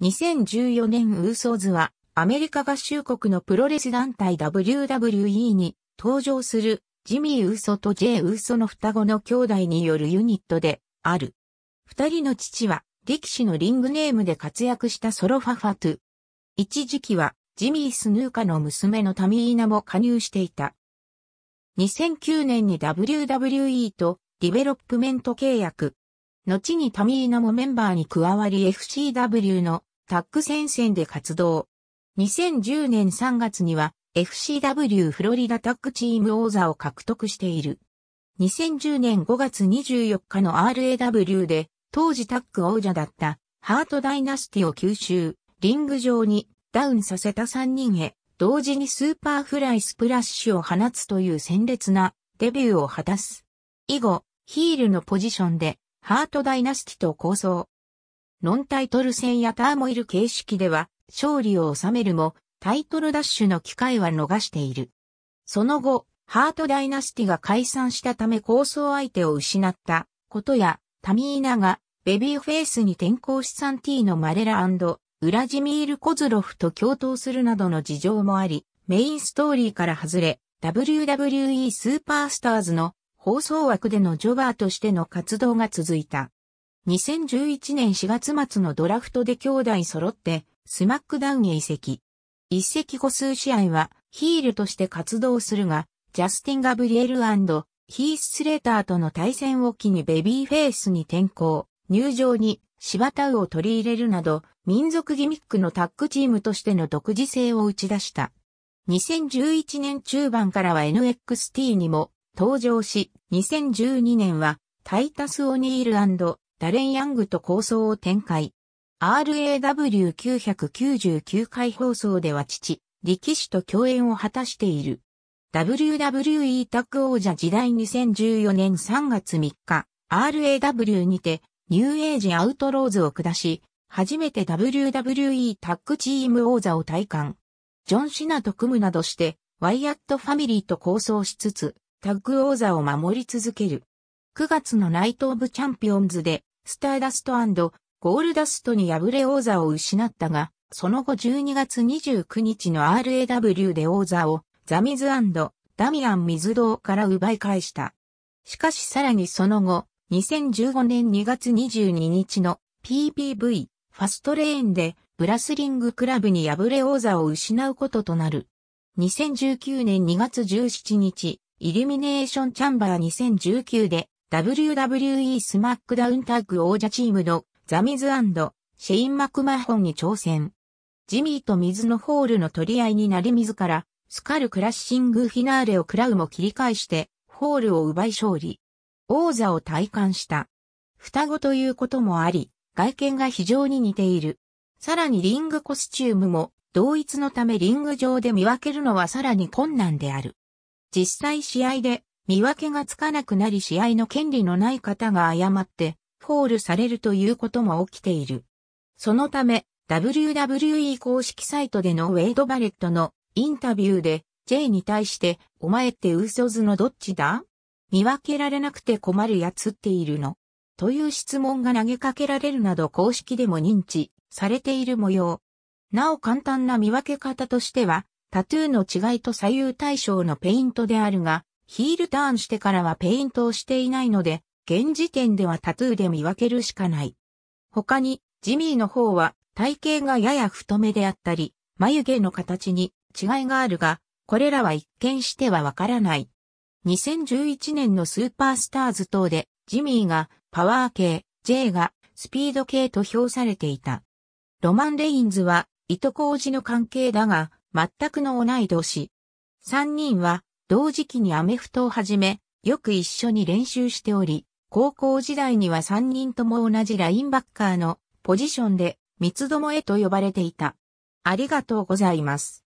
2014年ウーソーズはアメリカ合衆国のプロレス団体 WWE に登場するジミー・ウーソと J・ ウーソの双子の兄弟によるユニットである。二人の父は力士のリングネームで活躍したソロファファトゥ。一時期はジミー・スヌーカの娘のタミーナも加入していた。2009年に WWE とディベロップメント契約。後にタミーナもメンバーに加わり FCW のタッグ戦線で活動。2010年3月には FCW フロリダタッグチーム王座を獲得している。2010年5月24日の RAW で当時タッグ王者だったハートダイナスティを吸収、リング上にダウンさせた3人へ同時にスーパーフライスプラッシュを放つという鮮烈なデビューを果たす。以後、ヒールのポジションでハートダイナシティと構想。ノンタイトル戦やターモイル形式では勝利を収めるもタイトルダッシュの機会は逃している。その後、ハートダイナシティが解散したため構想相手を失ったことやタミーナがベビーフェイスに転向しサンティーのマレラウラジミール・コズロフと共闘するなどの事情もあり、メインストーリーから外れ、WWE スーパースターズの放送枠でのジョバーとしての活動が続いた。2011年4月末のドラフトで兄弟揃ってスマックダウンへ移籍。一席個数試合はヒールとして活動するが、ジャスティン・ガブリエルヒース・スレーターとの対戦を機にベビーフェイスに転向、入場に柴田ウを取り入れるなど、民族ギミックのタッグチームとしての独自性を打ち出した。2011年中盤からは NXT にも登場し、2012年はタイタス・オニールダレン・ヤングと構想を展開。RAW999 回放送では父、力士と共演を果たしている。WWE タッグ王者時代2014年3月3日、RAW にて、ニューエイジアウトローズを下し、初めて WWE タッグチーム王座を体感。ジョン・シナと組むなどして、ワイアットファミリーと構想しつつ、タッグ王座を守り続ける。9月のナイト・オブ・チャンピオンズで、スターダストゴールダストに敗れ王座を失ったが、その後12月29日の RAW で王座をザミズダミアン・ミズドーから奪い返した。しかしさらにその後、2015年2月22日の PPV ファストレーンでブラスリングクラブに敗れ王座を失うこととなる。2019年2月17日、イルミネーションチャンバー2019で WWE スマックダウンタッグ王者チームのザミズシェイン・マクマホンに挑戦。ジミーとミズのホールの取り合いになり自ら、スカルクラッシングフィナーレを食らうも切り返して、ホールを奪い勝利。王座を体感した。双子ということもあり、外見が非常に似ている。さらにリングコスチュームも、同一のためリング上で見分けるのはさらに困難である。実際試合で見分けがつかなくなり試合の権利のない方が誤ってフォールされるということも起きている。そのため、WWE 公式サイトでのウェイド・バレットのインタビューで J に対してお前って嘘図のどっちだ見分けられなくて困るやつっているのという質問が投げかけられるなど公式でも認知されている模様。なお簡単な見分け方としては、タトゥーの違いと左右対称のペイントであるが、ヒールターンしてからはペイントをしていないので、現時点ではタトゥーで見分けるしかない。他に、ジミーの方は体型がやや太めであったり、眉毛の形に違いがあるが、これらは一見してはわからない。2011年のスーパースターズ等で、ジミーがパワー系、J がスピード系と評されていた。ロマン・レインズは、いとこおじの関係だが、全くの同い年。三人は同時期にアメフトを始め、よく一緒に練習しており、高校時代には三人とも同じラインバッカーのポジションで三つどもえと呼ばれていた。ありがとうございます。